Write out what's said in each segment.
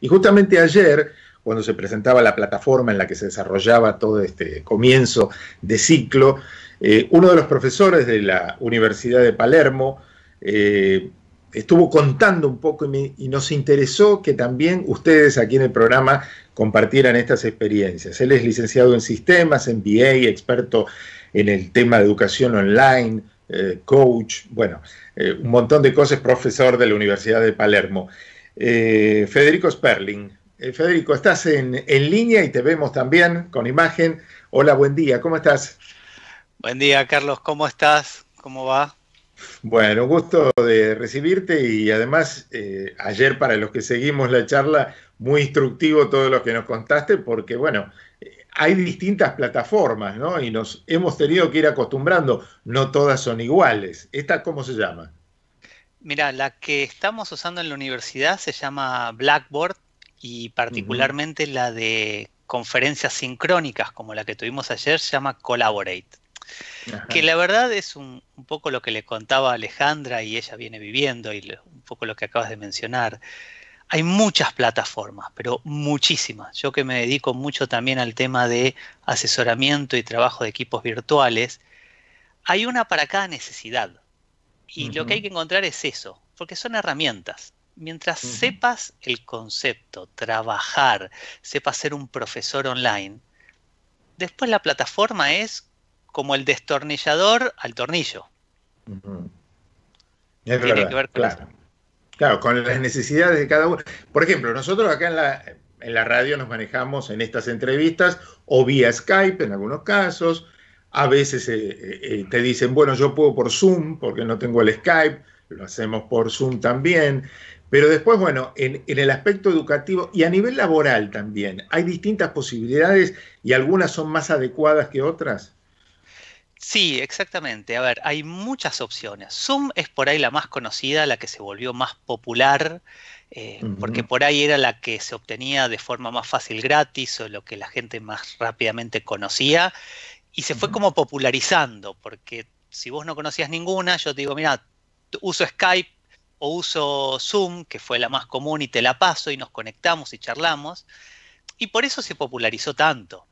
Y justamente ayer, cuando se presentaba la plataforma en la que se desarrollaba todo este comienzo de ciclo, eh, uno de los profesores de la Universidad de Palermo eh, estuvo contando un poco y, nos interesó que también ustedes aquí en el programa compartieran estas experiencias. Él es licenciado en sistemas, MBA, experto en el tema de educación online, eh, coach, bueno, un montón de cosas, profesor de la Universidad de Palermo. Eh, Federico Sperling. Eh, Federico, estás en, en, línea y te vemos también con imagen. Hola, buen día, ¿cómo estás? Buen día, Carlos, ¿cómo estás? ¿Cómo va? Bueno, gusto de recibirte y además eh, ayer para los que seguimos la charla, muy instructivo todo lo que nos contaste porque bueno, hay distintas plataformas, ¿no? Y nos hemos tenido que ir acostumbrando, no todas son iguales. ¿Esta cómo se llama? Mira, la que estamos usando en la universidad se llama Blackboard y particularmente la de conferencias sincrónicas como la que tuvimos ayer se llama Collaborate. Que la verdad es un, poco lo que le contaba Alejandra y ella viene viviendo y un poco lo que acabas de mencionar. Hay muchas plataformas, pero muchísimas. Yo que me dedico mucho también al tema de asesoramiento y trabajo de equipos virtuales, hay una para cada necesidad. Y lo que hay que encontrar es eso, porque son herramientas. Mientras sepas el concepto, trabajar, sepas ser un profesor online, después la plataforma es como el destornillador al tornillo. Tiene que ver con claro, con las necesidades de cada uno. Por ejemplo, nosotros acá en la, en la radio nos manejamos en estas entrevistas o vía Skype en algunos casos, a veces eh, eh, eh, te dicen, bueno, yo puedo por Zoom porque no tengo el Skype, lo hacemos por Zoom también. Pero después, bueno, en, el aspecto educativo y a nivel laboral también, hay distintas posibilidades y algunas son más adecuadas que otras. Sí, exactamente. A ver, hay muchas opciones. Zoom es por ahí la más conocida, la que se volvió más popular, porque por ahí era la que se obtenía de forma más fácil gratis o lo que la gente más rápidamente conocía y se fue como popularizando, porque si vos no conocías ninguna, yo te digo, mira, uso Skype o uso Zoom, que fue la más común, y te la paso y nos conectamos y charlamos. Y por eso se popularizó tanto.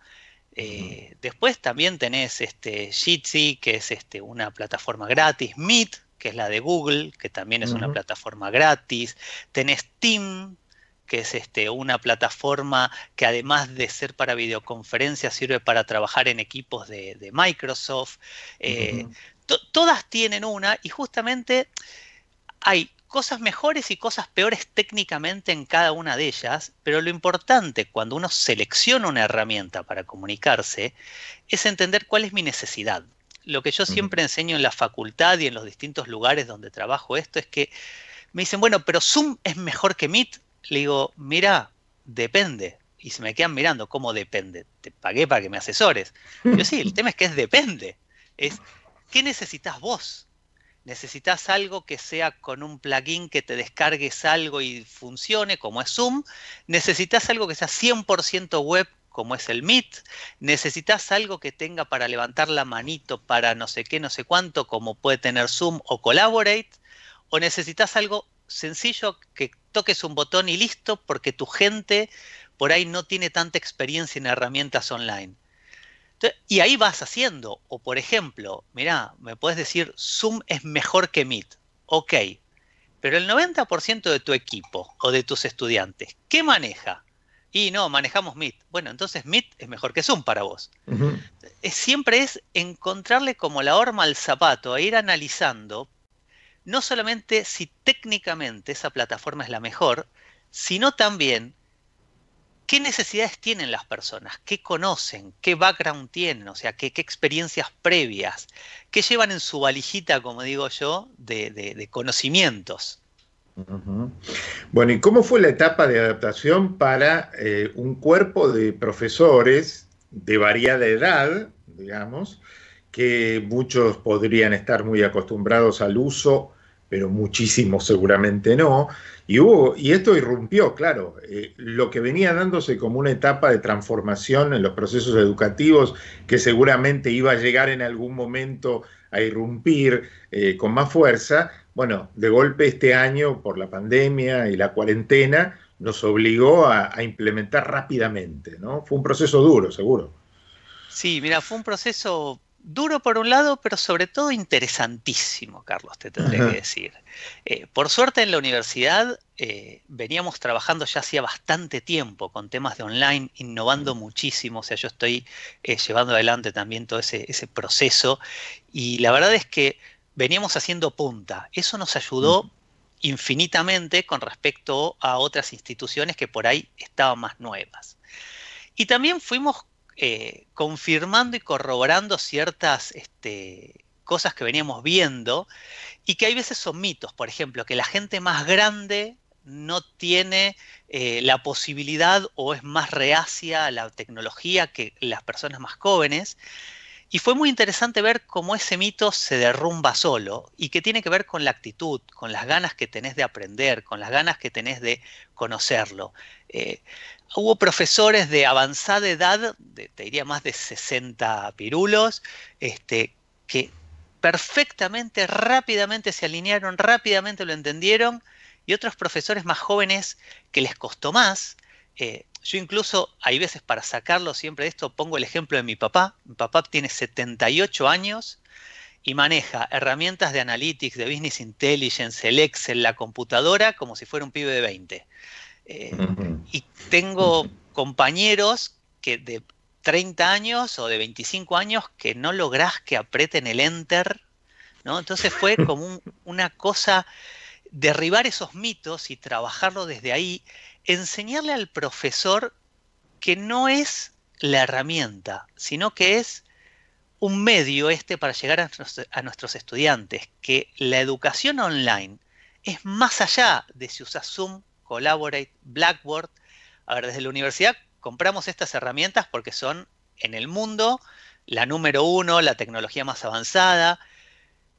Eh, después también tenés este Jitsi, que es este, una plataforma gratis, Meet, que es la de Google, que también es una plataforma gratis. Tenés Team, que es este, una plataforma que además de ser para videoconferencias sirve para trabajar en equipos de, Microsoft. Eh, todas tienen una y justamente hay cosas mejores y cosas peores técnicamente en cada una de ellas, pero lo importante cuando uno selecciona una herramienta para comunicarse es entender cuál es mi necesidad. Lo que yo siempre enseño en la facultad y en los distintos lugares donde trabajo esto es que me dicen, bueno, pero Zoom es mejor que Meet. Le digo, mira, depende. Y se me quedan mirando, ¿cómo depende? Te pagué para que me asesores. Yo sí, el tema es que es depende. Es, ¿qué necesitas vos? Necesitas algo que sea con un plugin que te descargues algo y funcione, como es Zoom. Necesitas algo que sea 100% web, como es el Meet. Necesitas algo que tenga para levantar la manito, para no sé qué, no sé cuánto, como puede tener Zoom o Collaborate. O necesitas algo sencillo que toques un botón y listo, porque tu gente por ahí no tiene tanta experiencia en herramientas online. y ahí vas haciendo. O por ejemplo, mirá, me puedes decir, Zoom es mejor que Meet. Ok, pero el 90% de tu equipo o de tus estudiantes, ¿qué maneja? Y no, manejamos Meet. Bueno, entonces Meet es mejor que Zoom para vos. Siempre es encontrarle como la horma al zapato a e ir analizando no solamente si técnicamente esa plataforma es la mejor, sino también qué necesidades tienen las personas, qué conocen, qué background tienen, o sea, qué, experiencias previas, qué llevan en su valijita, como digo yo, de, conocimientos. Bueno, ¿y cómo fue la etapa de adaptación para eh, un cuerpo de profesores de variada edad, digamos, que muchos podrían estar muy acostumbrados al uso pero muchísimo seguramente no. Y, hubo, y esto irrumpió, claro, eh, lo que venía dándose como una etapa de transformación en los procesos educativos, que seguramente iba a llegar en algún momento a irrumpir eh, con más fuerza, bueno, de golpe este año, por la pandemia y la cuarentena, nos obligó a, a implementar rápidamente, ¿no? Fue un proceso duro, seguro. Sí, mira, fue un proceso duro por un lado, pero sobre todo interesantísimo, Carlos, te tendré que decir. Eh, por suerte en la universidad eh, veníamos trabajando ya hacía bastante tiempo con temas de online, innovando muchísimo, o sea, yo estoy eh, llevando adelante también todo ese, proceso y la verdad es que veníamos haciendo punta. Eso nos ayudó infinitamente con respecto a otras instituciones que por ahí estaban más nuevas. Y también fuimos eh, confirmando y corroborando ciertas este, cosas que veníamos viendo y que hay veces son mitos, por ejemplo, que la gente más grande no tiene eh, la posibilidad o es más reacia a la tecnología que las personas más jóvenes. Y fue muy interesante ver cómo ese mito se derrumba solo y que tiene que ver con la actitud, con las ganas que tenés de aprender, con las ganas que tenés de conocerlo. Eh, hubo profesores de avanzada edad, te diría más de 60 pirulos, este, que perfectamente, rápidamente se alinearon, rápidamente lo entendieron, y otros profesores más jóvenes que les costó más, eh, yo incluso hay veces para sacarlo siempre de esto, pongo el ejemplo de mi papá. Mi papá tiene 78 años y maneja herramientas de analytics, de business intelligence, el Excel, la computadora, como si fuera un pibe de 20. Eh, y tengo compañeros que de 30 años o de 25 años que no lográs que aprieten el enter, ¿no? Entonces fue como una cosa, derribar esos mitos y trabajarlo desde ahí enseñarle al profesor que no es la herramienta, sino que es un medio este para llegar a, nuestros estudiantes, que la educación online es más allá de si usas Zoom, Collaborate, Blackboard. A ver, desde la universidad compramos estas herramientas porque son en el mundo la número uno, la tecnología más avanzada,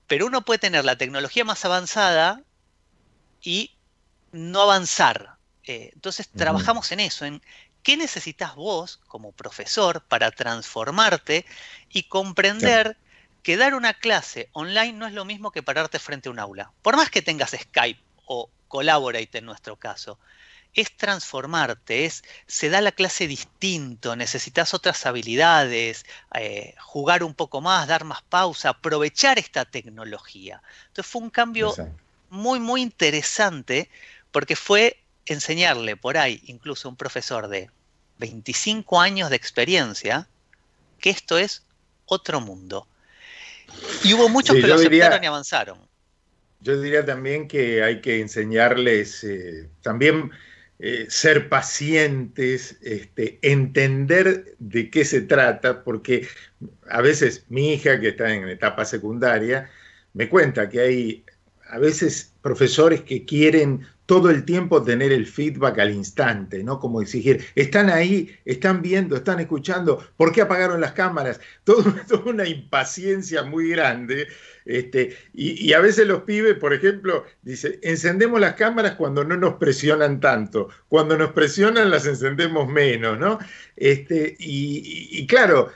pero uno puede tener la tecnología más avanzada y no avanzar, eh, entonces trabajamos en eso, en qué necesitas vos como profesor para transformarte y comprender que dar una clase online no es lo mismo que pararte frente a un aula. Por más que tengas Skype o Collaborate en nuestro caso, es transformarte, es se da la clase distinto, necesitas otras habilidades, eh, jugar un poco más, dar más pausa, aprovechar esta tecnología. Entonces fue un cambio muy, muy interesante porque fue enseñarle por ahí, incluso un profesor de 25 años de experiencia, que esto es otro mundo. Y hubo muchos que lo aceptaron y avanzaron. Yo diría también que hay que enseñarles eh, también eh, ser pacientes, este, entender de qué se trata, porque a veces mi hija, que está en etapa secundaria, me cuenta que hay a veces profesores que quieren todo el tiempo tener el feedback al instante, ¿no? Como exigir, están ahí, están viendo, están escuchando, ¿por qué apagaron las cámaras? Todo, una impaciencia muy grande. Este, y, a veces los pibes, por ejemplo, dicen, encendemos las cámaras cuando no nos presionan tanto, cuando nos presionan las encendemos menos, ¿no? Este, y claro,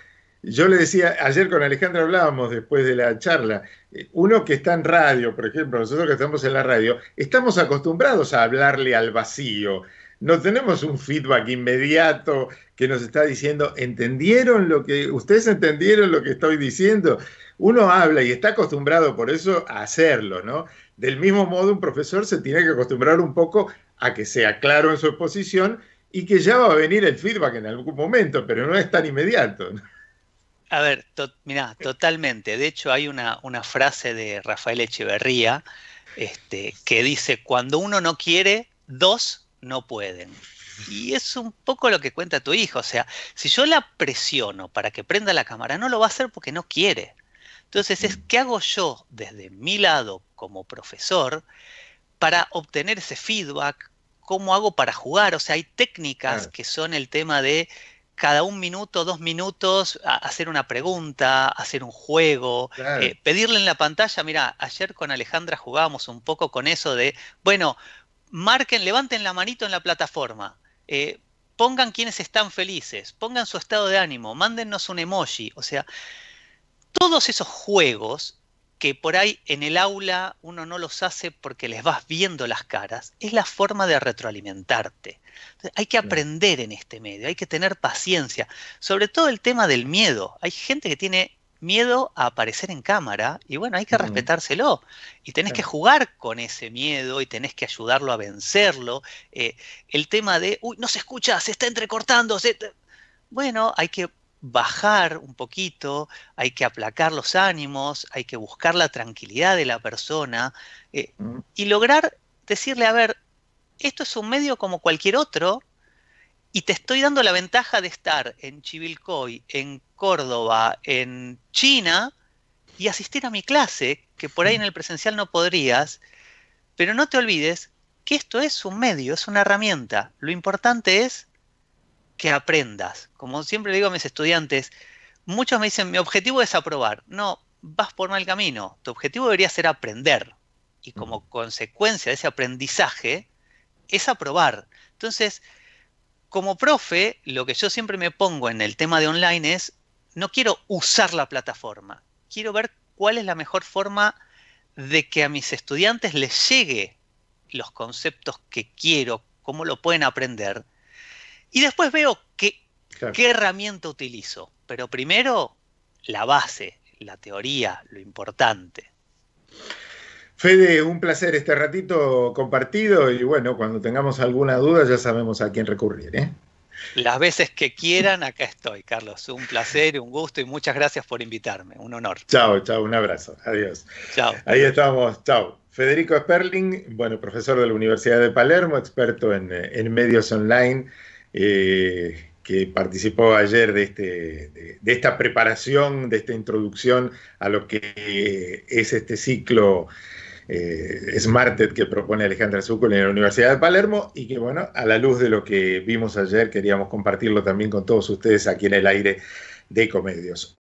yo le decía, ayer con Alejandra hablábamos después de la charla, eh, uno que está en radio, por ejemplo, nosotros que estamos en la radio, estamos acostumbrados a hablarle al vacío. No tenemos un feedback inmediato que nos está diciendo, ¿entendieron lo que, ustedes entendieron lo que estoy diciendo? Uno habla y está acostumbrado por eso a hacerlo, ¿no? Del mismo modo, un profesor se tiene que acostumbrar un poco a que sea claro en su exposición y que ya va a venir el feedback en algún momento, pero no es tan inmediato. ¿no? A ver, mira, totalmente. De hecho, hay una, una frase de Rafael Echeverría este, que dice, cuando uno no quiere, dos no pueden. Y es un poco lo que cuenta tu hijo. O sea, si yo la presiono para que prenda la cámara, no lo va a hacer porque no quiere. Entonces, es qué hago yo desde mi lado como profesor para obtener ese feedback, cómo hago para jugar. O sea, hay técnicas que son el tema de cada un minuto, dos minutos, hacer una pregunta, hacer un juego, eh, pedirle en la pantalla, mira, ayer con Alejandra jugábamos un poco con eso de, bueno, marquen, levanten la manito en la plataforma, eh, pongan quienes están felices, pongan su estado de ánimo, mándennos un emoji, o sea, todos esos juegos que por ahí en el aula uno no los hace porque les vas viendo las caras, es la forma de retroalimentarte. hay que aprender en este medio, hay que tener paciencia, sobre todo el tema del miedo. Hay gente que tiene miedo a aparecer en cámara y bueno, hay que respetárselo y tenés que jugar con ese miedo y tenés que ayudarlo a vencerlo. Eh, el tema de, uy, no se escucha, se está entrecortando, bueno, hay que bajar un poquito, hay que aplacar los ánimos, hay que buscar la tranquilidad de la persona eh, mm. y lograr decirle, a ver, esto es un medio como cualquier otro y te estoy dando la ventaja de estar en Chivilcoy, en Córdoba, en China y asistir a mi clase, que por ahí mm. en el presencial no podrías, pero no te olvides que esto es un medio, es una herramienta. Lo importante es que aprendas. Como siempre digo a mis estudiantes, muchos me dicen, mi objetivo es aprobar. No, vas por mal camino. Tu objetivo debería ser aprender. Y como consecuencia de ese aprendizaje, es aprobar. Entonces, como profe, lo que yo siempre me pongo en el tema de online es, no quiero usar la plataforma, quiero ver cuál es la mejor forma de que a mis estudiantes les llegue los conceptos que quiero, cómo lo pueden aprender, y después veo qué, qué herramienta utilizo. Pero primero, la base, la teoría, lo importante. Fede, un placer este ratito compartido y bueno, cuando tengamos alguna duda ya sabemos a quién recurrir. ¿eh? Las veces que quieran, acá estoy, Carlos. Un placer, un gusto y muchas gracias por invitarme. Un honor. Chao, chao, un abrazo. Adiós. Chao. Ahí estamos, chao. Federico Sperling, bueno, profesor de la Universidad de Palermo, experto en, eh, en medios online. Eh, que participó ayer de, este, de, esta preparación, de esta introducción a lo que es este ciclo eh, Smarted que propone Alejandra Zucco en la Universidad de Palermo y que bueno, a la luz de lo que vimos ayer queríamos compartirlo también con todos ustedes aquí en el aire de Comedios.